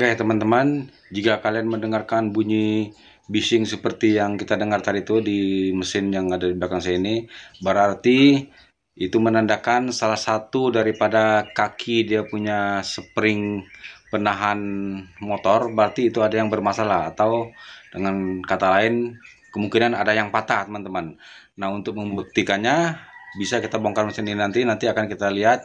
Oke teman-teman, jika kalian mendengarkan bunyi bising seperti yang kita dengar tadi itu di mesin yang ada di belakang saya ini, berarti itu menandakan salah satu daripada kaki dia punya spring penahan motor, berarti itu ada yang bermasalah atau dengan kata lain kemungkinan ada yang patah teman-teman. Nah untuk membuktikannya bisa kita bongkar mesin ini nanti, nanti akan kita lihat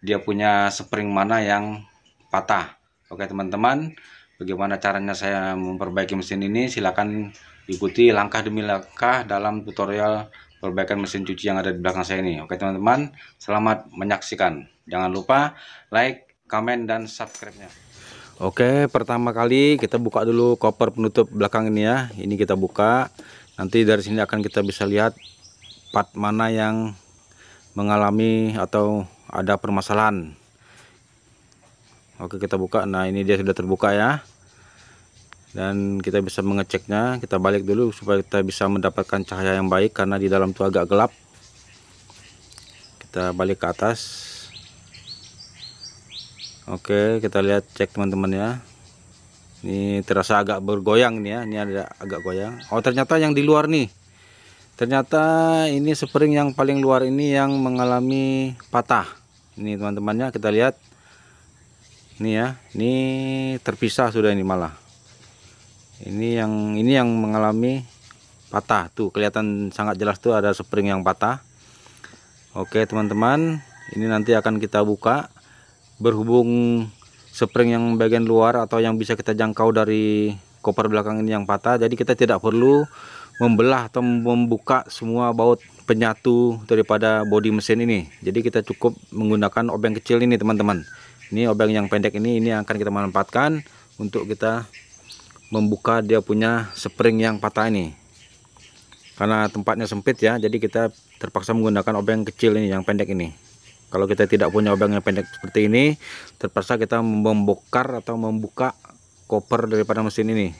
dia punya spring mana yang patah. Oke teman-teman, bagaimana caranya saya memperbaiki mesin ini? Silahkan ikuti langkah demi langkah dalam tutorial perbaikan mesin cuci yang ada di belakang saya ini. Oke teman-teman, selamat menyaksikan. Jangan lupa like, komen, dan subscribe-nya. Oke, pertama kali kita buka dulu koper penutup belakang ini ya. Ini kita buka. Nanti dari sini akan kita bisa lihat part mana yang mengalami atau ada permasalahan Oke kita buka nah ini dia sudah terbuka ya dan kita bisa mengeceknya kita balik dulu supaya kita bisa mendapatkan cahaya yang baik karena di dalam itu agak gelap kita balik ke atas oke kita lihat cek teman-teman ya ini terasa agak bergoyang nih ya ini ada agak goyang oh ternyata yang di luar nih ternyata ini spring yang paling luar ini yang mengalami patah ini teman-temannya kita lihat ini ya ini terpisah sudah ini malah ini yang ini yang mengalami patah tuh kelihatan sangat jelas tuh ada spring yang patah Oke teman-teman ini nanti akan kita buka berhubung spring yang bagian luar atau yang bisa kita jangkau dari koper belakang ini yang patah jadi kita tidak perlu membelah atau membuka semua baut penyatu daripada bodi mesin ini jadi kita cukup menggunakan obeng kecil ini teman-teman ini obeng yang pendek ini ini akan kita manfaatkan untuk kita membuka dia punya spring yang patah ini karena tempatnya sempit ya jadi kita terpaksa menggunakan obeng kecil ini yang pendek ini kalau kita tidak punya obeng yang pendek seperti ini terpaksa kita membongkar atau membuka koper daripada mesin ini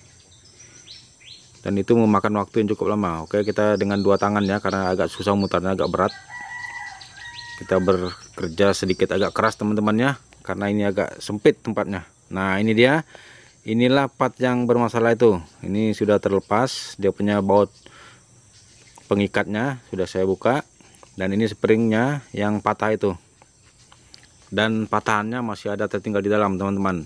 dan itu memakan waktu yang cukup lama oke kita dengan dua tangan ya karena agak susah mutarnya agak berat kita bekerja sedikit agak keras teman-temannya karena ini agak sempit tempatnya nah ini dia inilah part yang bermasalah itu ini sudah terlepas dia punya baut pengikatnya sudah saya buka dan ini springnya yang patah itu dan patahannya masih ada tertinggal di dalam teman-teman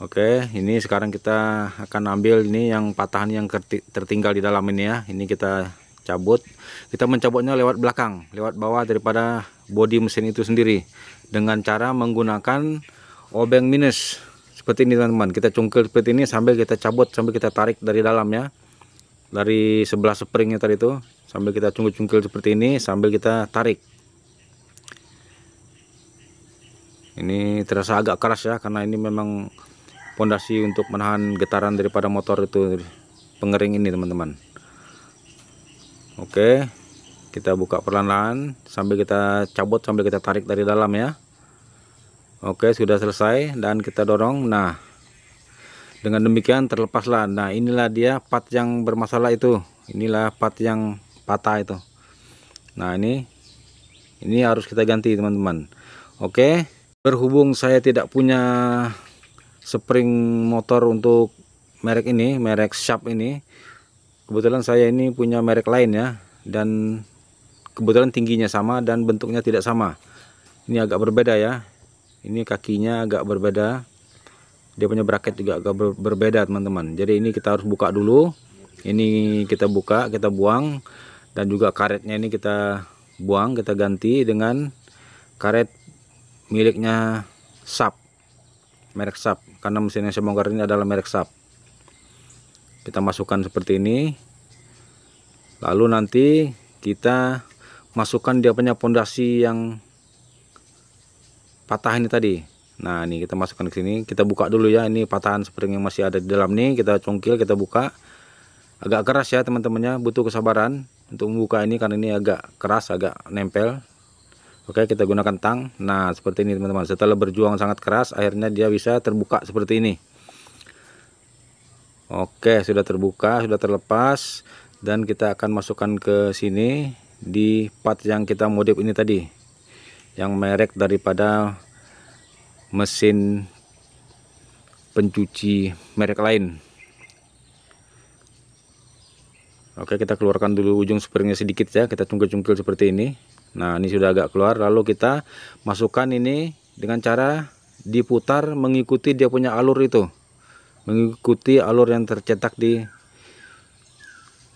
Oke ini sekarang kita akan ambil ini yang patahan yang tertinggal di dalam ini ya ini kita cabut kita mencabutnya lewat belakang lewat bawah daripada bodi mesin itu sendiri dengan cara menggunakan obeng minus seperti ini teman-teman kita cungkil seperti ini sambil kita cabut sambil kita tarik dari dalamnya dari sebelah springnya tadi itu sambil kita cungkil-cungkil seperti ini sambil kita tarik ini terasa agak keras ya karena ini memang pondasi untuk menahan getaran daripada motor itu pengering ini teman-teman oke kita buka perlahan-lahan sambil kita cabut sambil kita tarik dari dalam ya oke sudah selesai dan kita dorong nah dengan demikian terlepaslah nah inilah dia part yang bermasalah itu inilah part yang patah itu nah ini ini harus kita ganti teman-teman oke berhubung saya tidak punya spring motor untuk merek ini merek Sharp ini kebetulan saya ini punya merek lain ya dan kebetulan tingginya sama dan bentuknya tidak sama ini agak berbeda ya ini kakinya agak berbeda dia punya bracket juga agak ber berbeda teman-teman jadi ini kita harus buka dulu ini kita buka kita buang dan juga karetnya ini kita buang kita ganti dengan karet miliknya Sap merek Sap karena mesin yang saya bongkar ini adalah merek Sap kita masukkan seperti ini lalu nanti kita masukkan dia punya pondasi yang patah ini tadi nah ini kita masukkan ke sini kita buka dulu ya ini patahan spring yang masih ada di dalam nih kita congkil kita buka agak keras ya teman-temannya butuh kesabaran untuk membuka ini karena ini agak keras agak nempel oke kita gunakan tang nah seperti ini teman-teman setelah berjuang sangat keras akhirnya dia bisa terbuka seperti ini oke sudah terbuka sudah terlepas dan kita akan masukkan ke sini di part yang kita modif ini tadi yang merek daripada mesin pencuci merek lain oke kita keluarkan dulu ujung springnya sedikit ya kita cungkil-cungkil seperti ini nah ini sudah agak keluar lalu kita masukkan ini dengan cara diputar mengikuti dia punya alur itu mengikuti alur yang tercetak di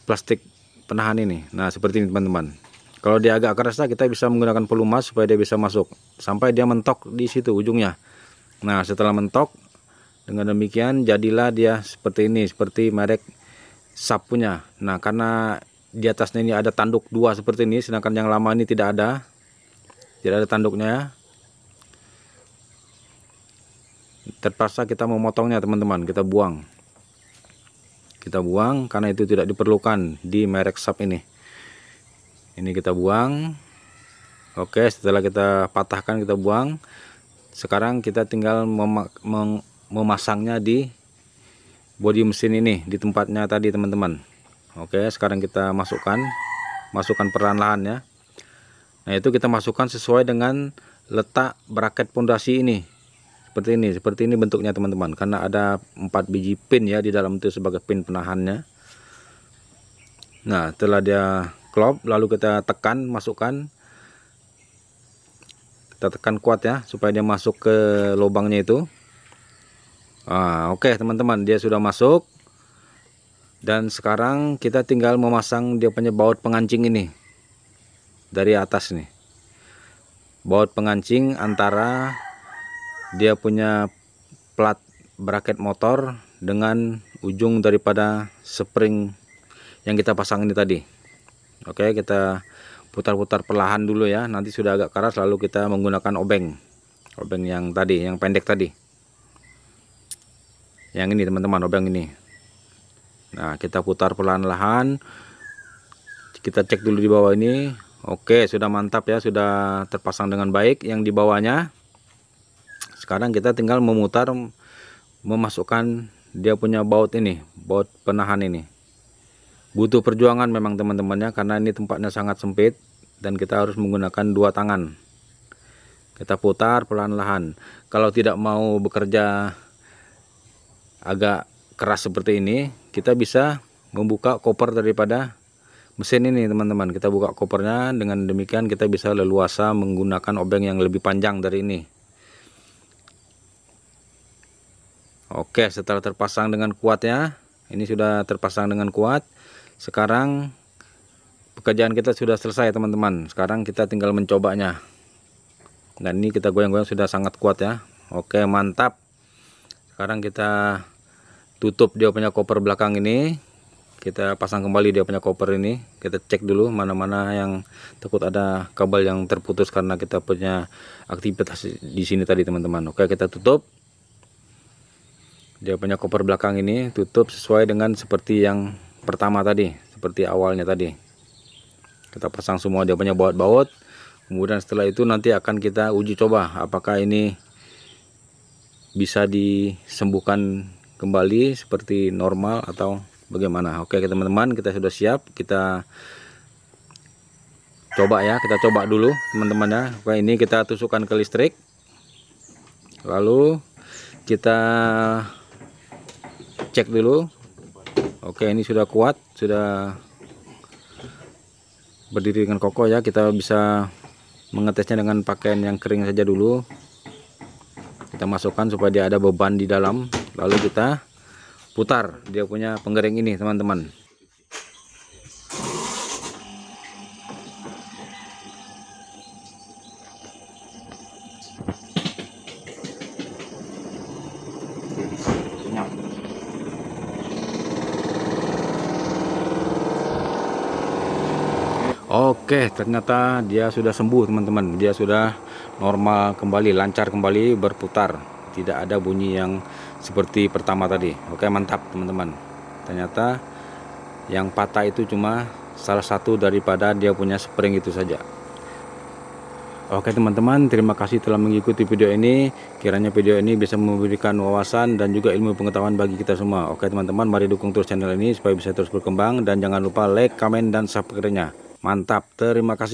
plastik penahan ini nah seperti ini teman-teman kalau dia agak keras kita bisa menggunakan pelumas supaya dia bisa masuk sampai dia mentok di situ ujungnya nah setelah mentok dengan demikian jadilah dia seperti ini seperti merek sapunya nah karena di atasnya ini ada tanduk dua seperti ini sedangkan yang lama ini tidak ada tidak ada tanduknya terpaksa kita memotongnya teman-teman kita buang kita buang karena itu tidak diperlukan di merek sap ini ini kita buang oke setelah kita patahkan kita buang sekarang kita tinggal memasangnya di bodi mesin ini di tempatnya tadi teman-teman oke sekarang kita masukkan masukkan perlahan-lahan ya nah itu kita masukkan sesuai dengan letak bracket pondasi ini seperti ini seperti ini bentuknya teman-teman karena ada empat biji pin ya di dalam itu sebagai pin penahannya nah setelah dia klop lalu kita tekan masukkan kita tekan kuat ya supaya dia masuk ke lubangnya itu ah, oke okay, teman-teman dia sudah masuk dan sekarang kita tinggal memasang dia punya baut pengancing ini dari atas nih baut pengancing antara dia punya plat bracket motor dengan ujung daripada spring yang kita pasang ini tadi oke kita putar-putar perlahan dulu ya nanti sudah agak keras lalu kita menggunakan obeng obeng yang tadi yang pendek tadi yang ini teman-teman obeng ini nah kita putar perlahan-lahan kita cek dulu di bawah ini oke sudah mantap ya sudah terpasang dengan baik yang di bawahnya sekarang kita tinggal memutar memasukkan dia punya baut ini baut penahan ini butuh perjuangan memang teman-temannya karena ini tempatnya sangat sempit dan kita harus menggunakan dua tangan kita putar pelan-lahan kalau tidak mau bekerja agak keras seperti ini kita bisa membuka koper daripada mesin ini teman-teman kita buka kopernya dengan demikian kita bisa leluasa menggunakan obeng yang lebih panjang dari ini Oke setelah terpasang dengan kuat ya ini sudah terpasang dengan kuat sekarang pekerjaan kita sudah selesai teman-teman sekarang kita tinggal mencobanya dan ini kita goyang-goyang sudah sangat kuat ya Oke mantap sekarang kita tutup dia punya koper belakang ini kita pasang kembali dia punya koper ini kita cek dulu mana-mana yang takut ada kabel yang terputus karena kita punya aktivitas di sini tadi teman-teman oke kita tutup dia punya koper belakang ini tutup sesuai dengan seperti yang pertama tadi seperti awalnya tadi kita pasang semua dia punya baut-baut kemudian setelah itu nanti akan kita uji coba apakah ini bisa disembuhkan kembali seperti normal atau bagaimana oke teman-teman kita sudah siap kita coba ya kita coba dulu teman-teman ya oke ini kita tusukkan ke listrik lalu kita cek dulu oke ini sudah kuat sudah berdiri dengan kokoh ya kita bisa mengetesnya dengan pakaian yang kering saja dulu kita masukkan supaya dia ada beban di dalam lalu kita putar dia punya penggering ini teman-teman Oke, ternyata dia sudah sembuh teman-teman. Dia sudah normal kembali, lancar kembali berputar. Tidak ada bunyi yang seperti pertama tadi. Oke, mantap teman-teman. Ternyata yang patah itu cuma salah satu daripada dia punya spring itu saja. Oke teman-teman, terima kasih telah mengikuti video ini. Kiranya video ini bisa memberikan wawasan dan juga ilmu pengetahuan bagi kita semua. Oke teman-teman, mari dukung terus channel ini supaya bisa terus berkembang dan jangan lupa like, comment dan subscribe-nya mantap terima kasih